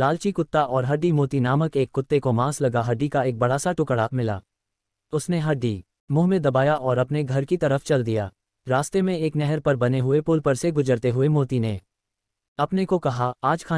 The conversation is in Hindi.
लालची कुत्ता और हड्डी मोती नामक एक कुत्ते को मांस लगा हड्डी का एक बड़ा सा टुकड़ा मिला उसने हड्डी मुंह में दबाया और अपने घर की तरफ चल दिया रास्ते में एक नहर पर बने हुए पुल पर से गुजरते हुए मोती ने अपने को कहा आज खाने